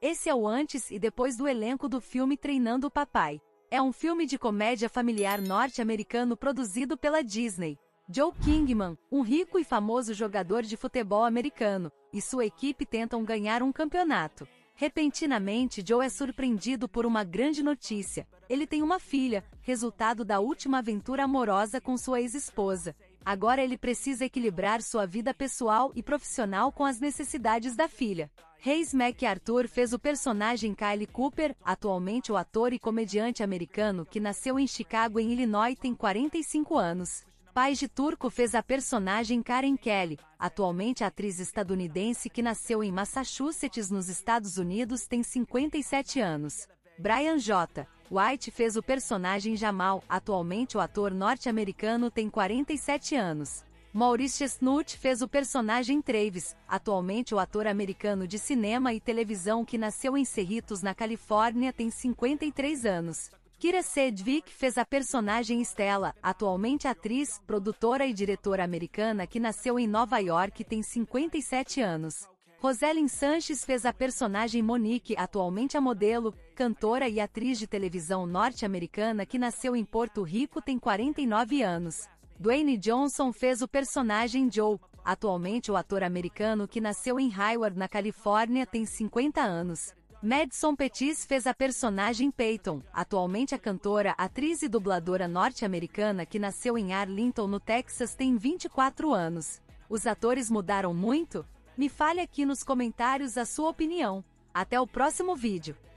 Esse é o antes e depois do elenco do filme Treinando o Papai. É um filme de comédia familiar norte-americano produzido pela Disney. Joe Kingman, um rico e famoso jogador de futebol americano, e sua equipe tentam ganhar um campeonato. Repentinamente, Joe é surpreendido por uma grande notícia. Ele tem uma filha, resultado da última aventura amorosa com sua ex-esposa. Agora ele precisa equilibrar sua vida pessoal e profissional com as necessidades da filha. Reis MacArthur fez o personagem Kyle Cooper, atualmente o ator e comediante americano que nasceu em Chicago, em Illinois, tem 45 anos. Pai de Turco fez a personagem Karen Kelly, atualmente atriz estadunidense que nasceu em Massachusetts, nos Estados Unidos, tem 57 anos. Brian J. White fez o personagem Jamal, atualmente o ator norte-americano tem 47 anos. Maurice Snoot fez o personagem Travis, atualmente o ator americano de cinema e televisão que nasceu em Cerritos, na Califórnia, tem 53 anos. Kira Sedgwick fez a personagem Stella, atualmente atriz, produtora e diretora americana que nasceu em Nova York e tem 57 anos. Rosellen Sanches fez a personagem Monique, atualmente a modelo, cantora e atriz de televisão norte-americana que nasceu em Porto Rico tem 49 anos. Dwayne Johnson fez o personagem Joe, atualmente o ator americano que nasceu em Hayward, na Califórnia, tem 50 anos. Madison Pettis fez a personagem Peyton, atualmente a cantora, atriz e dubladora norte-americana que nasceu em Arlington, no Texas, tem 24 anos. Os atores mudaram muito? Me fale aqui nos comentários a sua opinião. Até o próximo vídeo.